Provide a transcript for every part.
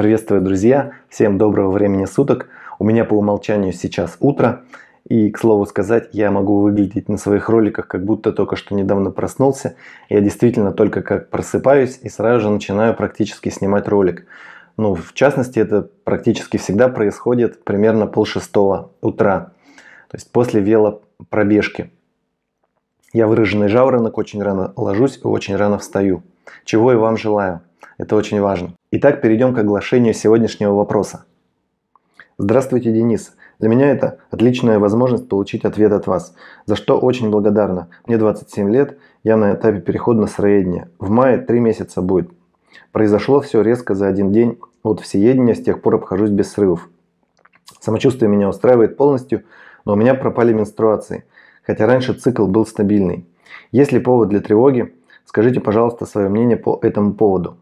Приветствую, друзья! Всем доброго времени суток! У меня по умолчанию сейчас утро. И, к слову сказать, я могу выглядеть на своих роликах, как будто только что недавно проснулся. Я действительно только как просыпаюсь и сразу же начинаю практически снимать ролик. Ну, в частности, это практически всегда происходит примерно полшестого утра. То есть после велопробежки. Я выраженный жаворонок, очень рано ложусь и очень рано встаю. Чего и вам желаю. Это очень важно. Итак, перейдем к оглашению сегодняшнего вопроса. Здравствуйте, Денис. Для меня это отличная возможность получить ответ от вас, за что очень благодарна. Мне 27 лет, я на этапе перехода на сыроедение. В мае 3 месяца будет. Произошло все резко за один день от всеедения, с тех пор обхожусь без срывов. Самочувствие меня устраивает полностью, но у меня пропали менструации, хотя раньше цикл был стабильный. Есть ли повод для тревоги, скажите, пожалуйста, свое мнение по этому поводу.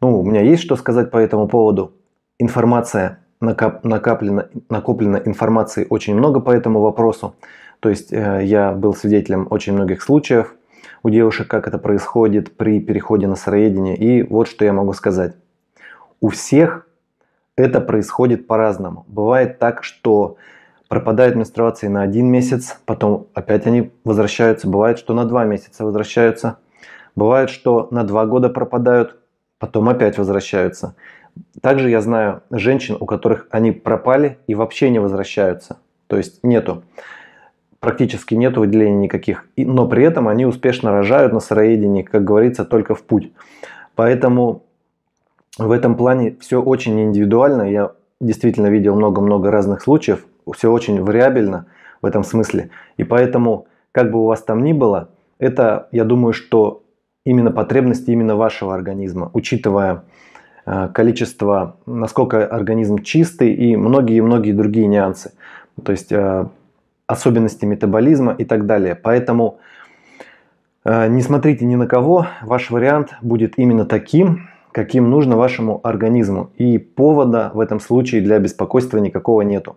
Ну, у меня есть что сказать по этому поводу. Информация накап накоплена, накоплено информации очень много по этому вопросу. То есть э, я был свидетелем очень многих случаев у девушек, как это происходит при переходе на сыроедение. И вот что я могу сказать. У всех это происходит по-разному. Бывает так, что пропадают менструации на один месяц, потом опять они возвращаются. Бывает, что на два месяца возвращаются. Бывает, что на два года пропадают потом опять возвращаются. Также я знаю женщин, у которых они пропали и вообще не возвращаются. То есть нету, практически нету выделений никаких. но при этом они успешно рожают на сыроедении, как говорится, только в путь. Поэтому в этом плане все очень индивидуально. Я действительно видел много-много разных случаев. Все очень вариабельно в этом смысле. И поэтому, как бы у вас там ни было, это, я думаю, что именно потребности именно вашего организма, учитывая э, количество, насколько организм чистый и многие-многие другие нюансы, то есть э, особенности метаболизма и так далее. Поэтому э, не смотрите ни на кого, ваш вариант будет именно таким, каким нужно вашему организму. И повода в этом случае для беспокойства никакого нету.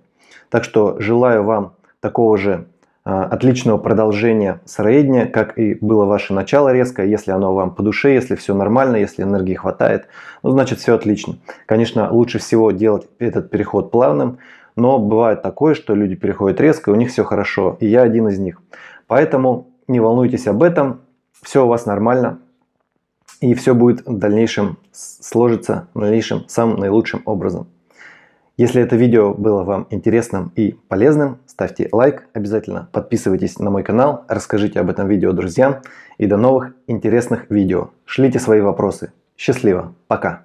Так что желаю вам такого же а, отличного продолжения сыроедения, как и было ваше начало резкое, если оно вам по душе, если все нормально, если энергии хватает, ну значит все отлично. Конечно, лучше всего делать этот переход плавным, но бывает такое, что люди переходят резко, и у них все хорошо, и я один из них. Поэтому не волнуйтесь об этом, все у вас нормально, и все будет в дальнейшем сложиться в дальнейшем самым наилучшим образом. Если это видео было вам интересным и полезным, ставьте лайк обязательно, подписывайтесь на мой канал, расскажите об этом видео друзьям и до новых интересных видео. Шлите свои вопросы. Счастливо, пока!